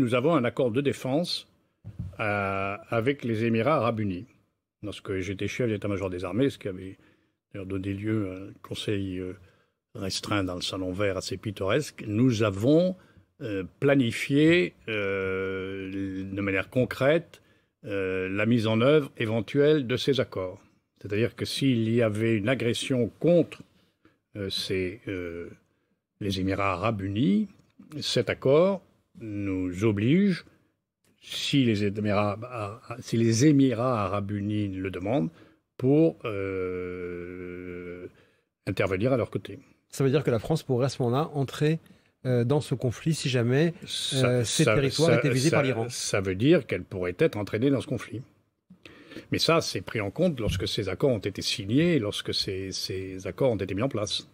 nous avons un accord de défense euh, avec les Émirats arabes unis. Lorsque j'étais chef d'état-major des armées, ce qui avait donné lieu à un conseil euh, restreint dans le salon vert assez pittoresque, nous avons euh, planifié de manière concrète la mise en œuvre éventuelle de ces accords. C'est-à-dire que s'il y avait une agression contre ces, les Émirats arabes unis, cet accord nous oblige, si les Émirats, ah, si les Émirats arabes unis le demandent, pour euh, intervenir à leur côté. Ça veut dire que la France pourrait à ce moment-là entrer euh, dans ce conflit si jamais euh, ces territoires étaient visés par l'Iran. Ça veut dire qu'elle pourrait être entraînée dans ce conflit. Mais ça, c'est pris en compte lorsque ces accords ont été signés, lorsque ces accords ont été mis en place.